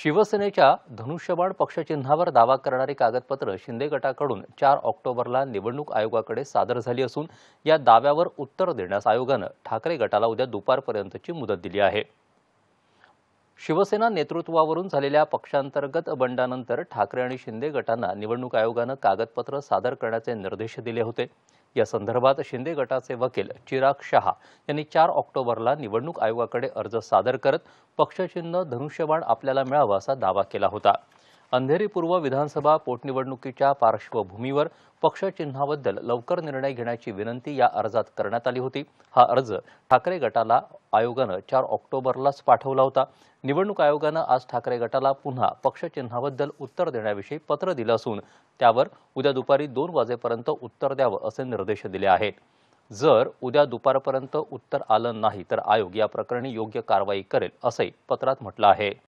शिवसेनेच्या धनुष्यबाण पक्षचिन्हावर दावा करणारी कागदपत्र शिंदे गटाकडून चार ऑक्टोबरला निवडणूक आयोगाकडे सादर झाली असून या दाव्यावर उत्तर देण्यास आयोगानं ठाकरे गटाला उद्या दुपारपर्यंतची मुदत दिली आहे शिवसेना नेतृत्वावरून झालेल्या पक्षांतर्गत बंडानंतर ठाकरे आणि शिंदे गटांना निवडणूक आयोगानं कागदपत्र सादर करण्याचे निर्देश दिले होते या संदर्भात शिंदे गटाचे वकील चिराग शहा यांनी चार ऑक्टोबरला निवडणूक आयोगाकडे अर्ज सादर करत पक्षचिन्ह धनुष्यबाण आपल्याला मिळावं असा दावा केला होता अंधेरी पूर्व विधानसभा पोटनिवडणुकीच्या पार्श्वभूमीवर पक्षचिन्हाबद्दल लवकर निर्णय घेण्याची विनंती या अर्जात करण्यात आली होती हा अर्ज ठाकरे गटाला आयोगानं चार ऑक्टोबरलाच पाठवला होता निवडणूक आयोगानं आज ठाकरे गटाला पुन्हा पक्षचिन्हाबद्दल उत्तर देण्याविषयी पत्र दिलं असून त्यावर उद्या दुपारी दोन वाजेपर्यंत उत्तर द्यावं असे निर्देश दिले आहेत जर उद्या दुपारपर्यंत उत्तर आलं नाही तर आयोग या प्रकरणी योग्य कारवाई करेल असंही पत्रात म्हटलं आहे